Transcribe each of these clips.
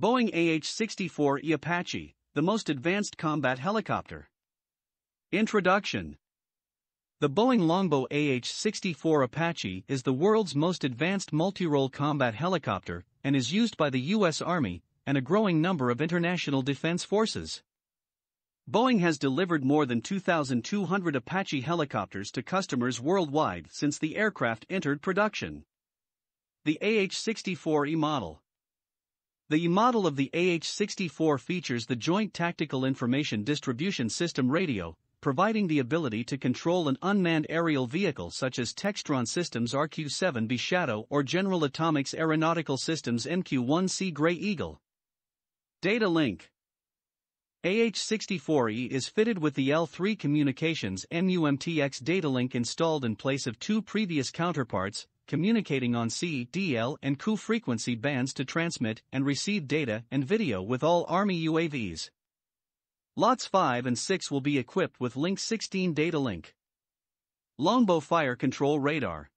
Boeing AH-64E Apache, the most advanced combat helicopter. Introduction The Boeing Longbow AH-64 Apache is the world's most advanced multi-role combat helicopter and is used by the U.S. Army and a growing number of international defense forces. Boeing has delivered more than 2,200 Apache helicopters to customers worldwide since the aircraft entered production. The AH-64E model, the model of the AH-64 features the Joint Tactical Information Distribution System radio, providing the ability to control an unmanned aerial vehicle such as Textron Systems RQ-7B Shadow or General Atomics Aeronautical Systems MQ-1C Grey Eagle. Data link AH-64E is fitted with the L3 Communications MUMTX data link installed in place of two previous counterparts, communicating on C, DL, and Ku frequency bands to transmit and receive data and video with all Army UAVs. Lots 5 and 6 will be equipped with Link 16 data link. Longbow Fire Control Radar.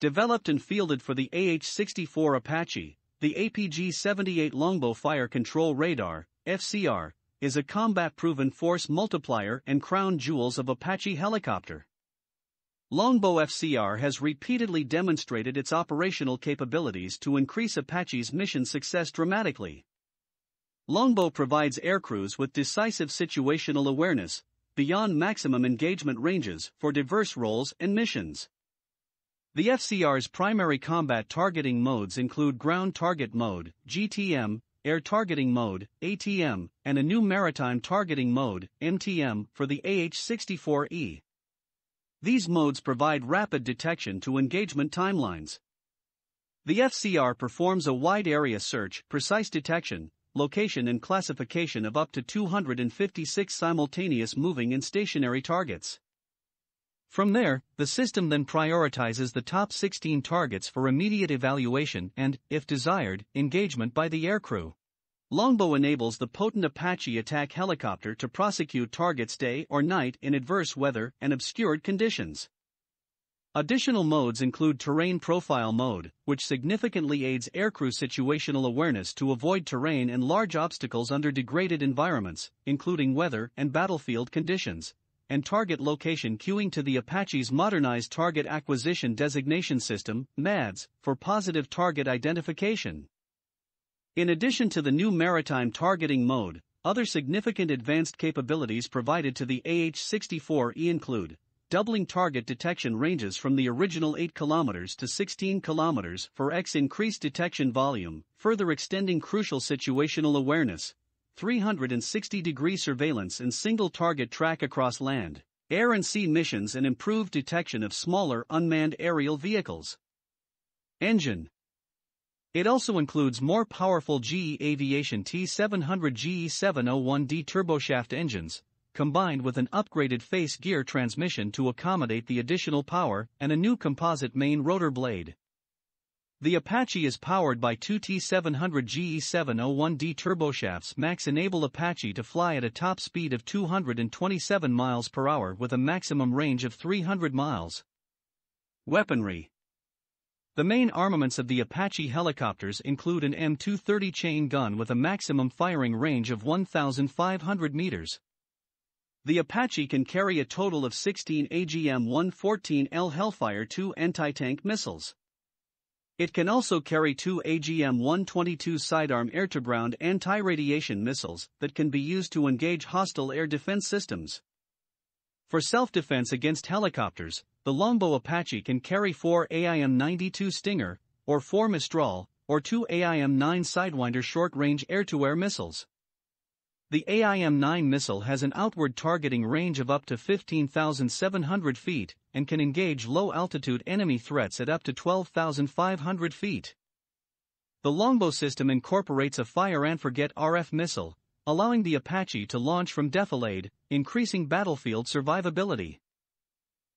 Developed and fielded for the AH 64 Apache, the APG 78 Longbow Fire Control Radar, FCR, is a combat proven force multiplier and crown jewels of Apache helicopter. Longbow FCR has repeatedly demonstrated its operational capabilities to increase Apache's mission success dramatically. Longbow provides aircrews with decisive situational awareness, beyond maximum engagement ranges for diverse roles and missions. The FCR's primary combat targeting modes include Ground Target Mode, GTM, Air Targeting Mode, ATM, and a new Maritime Targeting Mode, MTM, for the AH-64E. These modes provide rapid detection to engagement timelines. The FCR performs a wide area search, precise detection, location, and classification of up to 256 simultaneous moving and stationary targets. From there, the system then prioritizes the top 16 targets for immediate evaluation and, if desired, engagement by the aircrew. Longbow enables the potent Apache attack helicopter to prosecute targets day or night in adverse weather and obscured conditions. Additional modes include Terrain Profile Mode, which significantly aids aircrew situational awareness to avoid terrain and large obstacles under degraded environments, including weather and battlefield conditions, and target location queuing to the Apache's modernized Target Acquisition Designation System, MADS, for positive target identification. In addition to the new maritime targeting mode, other significant advanced capabilities provided to the AH-64E include doubling target detection ranges from the original 8 km to 16 km for X increased detection volume, further extending crucial situational awareness, 360-degree surveillance and single target track across land, air and sea missions and improved detection of smaller unmanned aerial vehicles. Engine it also includes more powerful GE Aviation T700 GE 701D turboshaft engines, combined with an upgraded face gear transmission to accommodate the additional power and a new composite main rotor blade. The Apache is powered by two T700 GE 701D turboshafts max enable Apache to fly at a top speed of 227 miles per hour with a maximum range of 300 miles. Weaponry the main armaments of the Apache helicopters include an M230 chain gun with a maximum firing range of 1,500 meters. The Apache can carry a total of 16 AGM-114L Hellfire II anti-tank missiles. It can also carry two AGM-122 sidearm air-to-ground anti-radiation missiles that can be used to engage hostile air defense systems. For self defense against helicopters, the Longbow Apache can carry 4 AIM 92 Stinger, or 4 Mistral, or 2 AIM 9 Sidewinder short range air to air missiles. The AIM 9 missile has an outward targeting range of up to 15,700 feet and can engage low altitude enemy threats at up to 12,500 feet. The Longbow system incorporates a fire and forget RF missile, allowing the Apache to launch from defilade, increasing battlefield survivability.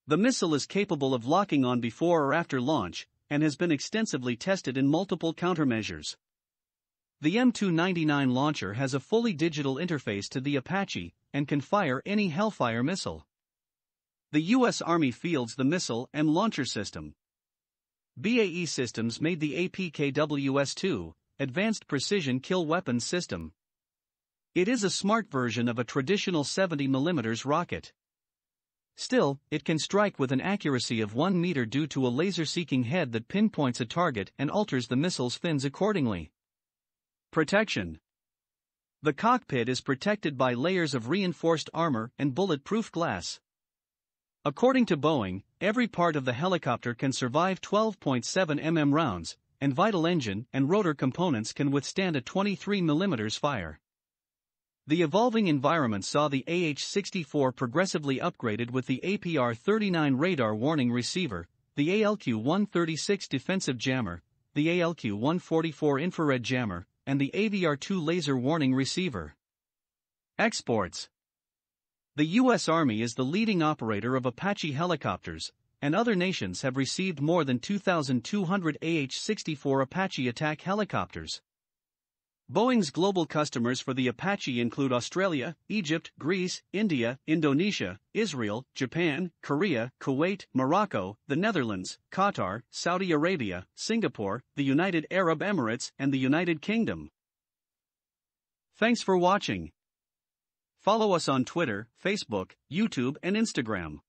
The missile is capable of locking on before or after launch and has been extensively tested in multiple countermeasures. The M299 launcher has a fully digital interface to the Apache and can fire any Hellfire missile. The U.S. Army fields the missile and launcher system. BAE Systems made the APKWS 2, Advanced Precision Kill Weapons System, it is a smart version of a traditional 70mm rocket. Still, it can strike with an accuracy of 1 meter due to a laser-seeking head that pinpoints a target and alters the missile's fins accordingly. Protection The cockpit is protected by layers of reinforced armor and bulletproof glass. According to Boeing, every part of the helicopter can survive 12.7 mm rounds, and vital engine and rotor components can withstand a 23 mm fire. The evolving environment saw the AH-64 progressively upgraded with the APR-39 radar warning receiver, the ALQ-136 defensive jammer, the ALQ-144 infrared jammer, and the AVR-2 laser warning receiver. Exports The U.S. Army is the leading operator of Apache helicopters, and other nations have received more than 2,200 AH-64 Apache attack helicopters. Boeing's global customers for the Apache include Australia, Egypt, Greece, India, Indonesia, Israel, Japan, Korea, Kuwait, Morocco, the Netherlands, Qatar, Saudi Arabia, Singapore, the United Arab Emirates, and the United Kingdom. Thanks for watching. Follow us on Twitter, Facebook, YouTube, and Instagram.